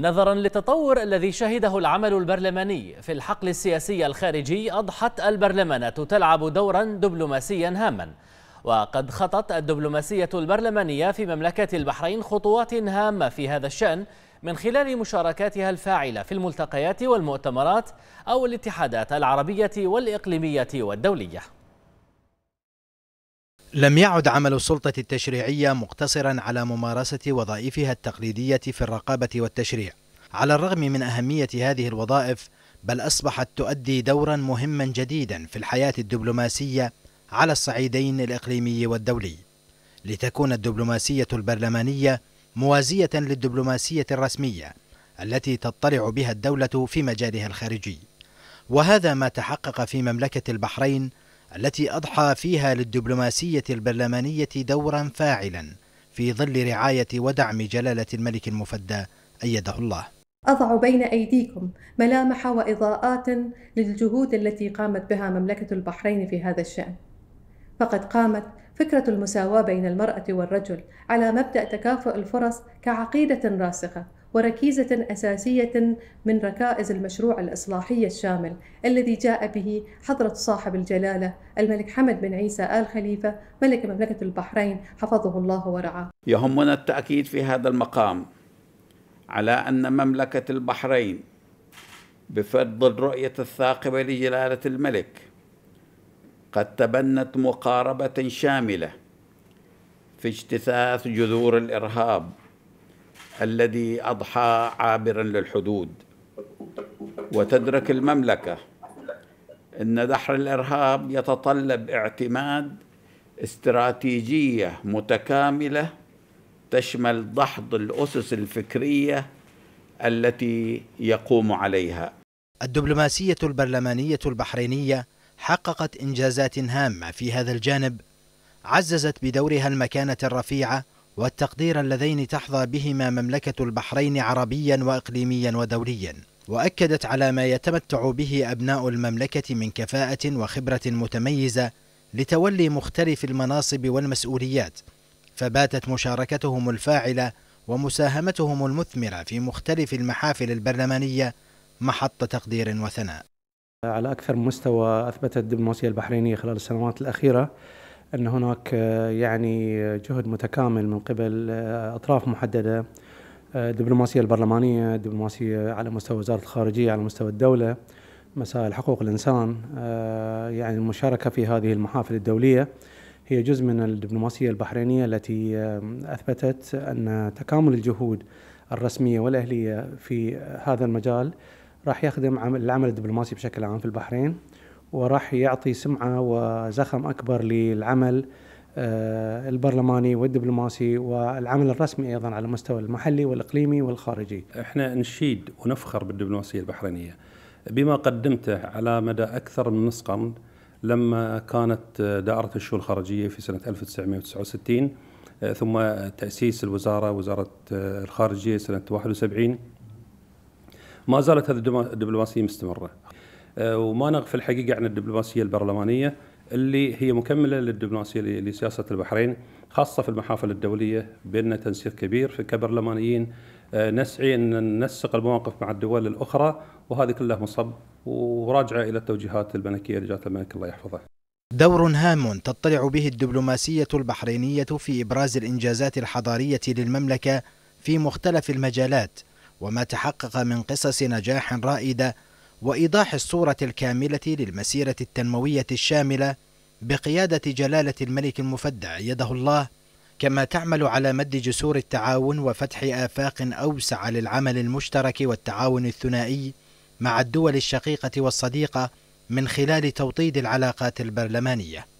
نظرا للتطور الذي شهده العمل البرلماني في الحقل السياسي الخارجي أضحت البرلمانات تلعب دورا دبلوماسيا هاما وقد خطت الدبلوماسية البرلمانية في مملكة البحرين خطوات هامة في هذا الشأن من خلال مشاركاتها الفاعلة في الملتقيات والمؤتمرات أو الاتحادات العربية والإقليمية والدولية لم يعد عمل السلطة التشريعية مقتصرا على ممارسة وظائفها التقليدية في الرقابة والتشريع على الرغم من أهمية هذه الوظائف بل أصبحت تؤدي دورا مهما جديدا في الحياة الدبلوماسية على الصعيدين الإقليمي والدولي لتكون الدبلوماسية البرلمانية موازية للدبلوماسية الرسمية التي تطلع بها الدولة في مجالها الخارجي وهذا ما تحقق في مملكة البحرين التي أضحى فيها للدبلوماسية البرلمانية دورا فاعلا في ظل رعاية ودعم جلالة الملك المفدى أيده الله أضع بين أيديكم ملامح وإضاءات للجهود التي قامت بها مملكة البحرين في هذا الشأن فقد قامت فكرة المساواة بين المرأة والرجل على مبدأ تكافؤ الفرص كعقيدة راسخة وركيزة أساسية من ركائز المشروع الإصلاحي الشامل الذي جاء به حضرة صاحب الجلالة الملك حمد بن عيسى آل خليفة ملك مملكة البحرين حفظه الله ورعاه. يهمنا التأكيد في هذا المقام على أن مملكة البحرين بفضل الرؤية الثاقبة لجلالة الملك قد تبنت مقاربة شاملة في اجتثاث جذور الإرهاب الذي أضحى عابرا للحدود وتدرك المملكة أن دحر الإرهاب يتطلب اعتماد استراتيجية متكاملة تشمل دحض الأسس الفكرية التي يقوم عليها الدبلوماسية البرلمانية البحرينية حققت إنجازات هامة في هذا الجانب عززت بدورها المكانة الرفيعة والتقدير اللذين تحظى بهما مملكة البحرين عربيا وإقليميا ودوليا وأكدت على ما يتمتع به أبناء المملكة من كفاءة وخبرة متميزة لتولي مختلف المناصب والمسؤوليات فباتت مشاركتهم الفاعلة ومساهمتهم المثمرة في مختلف المحافل البرلمانية محط تقدير وثناء على أكثر مستوى أثبتت الدبلوماسية البحرينية خلال السنوات الأخيرة ان هناك آه، يعني آه، جهد متكامل من قبل آه، اطراف محدده الدبلوماسيه البرلمانيه، الدبلوماسيه على مستوى وزاره الخارجيه على مستوى الدوله، مسائل حقوق الانسان، يعني المشاركه في هذه المحافل الدوليه هي جزء من الدبلوماسيه البحرينيه التي اثبتت ان تكامل الجهود الرسميه والاهليه في هذا المجال راح يخدم العمل الدبلوماسي بشكل عام في البحرين وراح يعطي سمعة وزخم أكبر للعمل آه، البرلماني والدبلوماسي والعمل الرسمي أيضا على المستوى المحلي والإقليمي والخارجي إحنا نشيد ونفخر بالدبلوماسية البحرينية بما قدمته على مدى أكثر من نصف قرن لما كانت دائرة الشؤون الخارجية في سنة 1969 آه، ثم تأسيس الوزارة وزارة آه، الخارجية سنة 71 ما زالت هذه الدبلوماسية مستمرة آه، وما نغفل الحقيقه عن الدبلوماسيه البرلمانيه اللي هي مكمله للدبلوماسيه لسياسه البحرين خاصه في المحافل الدوليه بيننا تنسيق كبير في كبرلمانيين آه، نسعي ان ننسق المواقف مع الدول الاخرى وهذه كلها مصب وراجعه الى التوجيهات الملكيه لجلاله الملك الله يحفظه. دور هام تطلع به الدبلوماسيه البحرينيه في ابراز الانجازات الحضاريه للمملكه في مختلف المجالات وما تحقق من قصص نجاح رائده وإيضاح الصورة الكاملة للمسيرة التنموية الشاملة بقيادة جلالة الملك المفدع يده الله كما تعمل على مد جسور التعاون وفتح آفاق أوسع للعمل المشترك والتعاون الثنائي مع الدول الشقيقة والصديقة من خلال توطيد العلاقات البرلمانيه